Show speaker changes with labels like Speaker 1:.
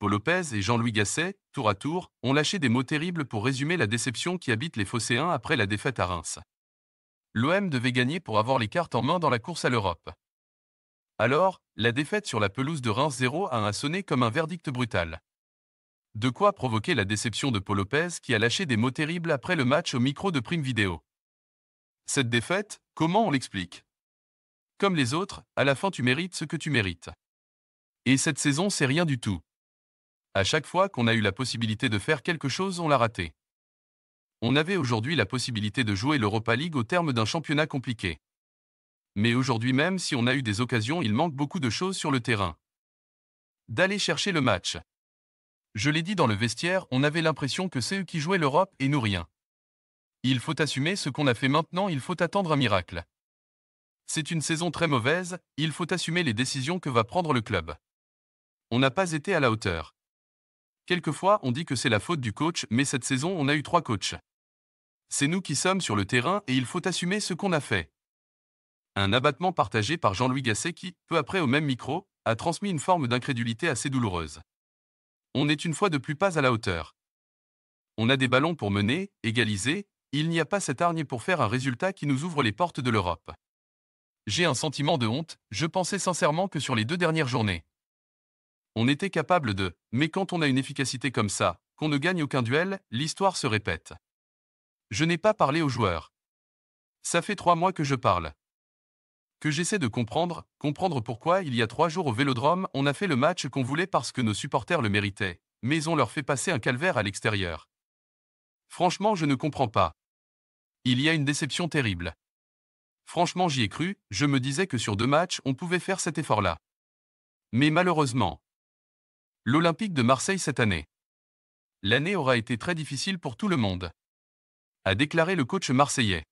Speaker 1: Paul Lopez et Jean-Louis Gasset, tour à tour, ont lâché des mots terribles pour résumer la déception qui habite les Phocéens après la défaite à Reims. L'OM devait gagner pour avoir les cartes en main dans la course à l'Europe. Alors, la défaite sur la pelouse de Reims 0 à 1 a sonné comme un verdict brutal. De quoi provoquer la déception de Paul Lopez qui a lâché des mots terribles après le match au micro de Prime Vidéo. Cette défaite, comment on l'explique Comme les autres, à la fin tu mérites ce que tu mérites. Et cette saison c'est rien du tout. À chaque fois qu'on a eu la possibilité de faire quelque chose, on l'a raté. On avait aujourd'hui la possibilité de jouer l'Europa League au terme d'un championnat compliqué. Mais aujourd'hui même si on a eu des occasions, il manque beaucoup de choses sur le terrain. D'aller chercher le match. Je l'ai dit dans le vestiaire, on avait l'impression que c'est eux qui jouaient l'Europe et nous rien. Il faut assumer ce qu'on a fait maintenant, il faut attendre un miracle. C'est une saison très mauvaise, il faut assumer les décisions que va prendre le club. On n'a pas été à la hauteur. Quelquefois, on dit que c'est la faute du coach, mais cette saison, on a eu trois coachs. C'est nous qui sommes sur le terrain et il faut assumer ce qu'on a fait. Un abattement partagé par Jean-Louis Gasset qui, peu après au même micro, a transmis une forme d'incrédulité assez douloureuse. On n'est une fois de plus pas à la hauteur. On a des ballons pour mener, égaliser, il n'y a pas cette hargne pour faire un résultat qui nous ouvre les portes de l'Europe. J'ai un sentiment de honte, je pensais sincèrement que sur les deux dernières journées, on était capable de, mais quand on a une efficacité comme ça, qu'on ne gagne aucun duel, l'histoire se répète. Je n'ai pas parlé aux joueurs. Ça fait trois mois que je parle. Que j'essaie de comprendre, comprendre pourquoi il y a trois jours au Vélodrome, on a fait le match qu'on voulait parce que nos supporters le méritaient, mais on leur fait passer un calvaire à l'extérieur. Franchement, je ne comprends pas. Il y a une déception terrible. Franchement, j'y ai cru, je me disais que sur deux matchs, on pouvait faire cet effort-là. Mais malheureusement, l'Olympique de Marseille cette année. L'année aura été très difficile pour tout le monde, a déclaré le coach marseillais.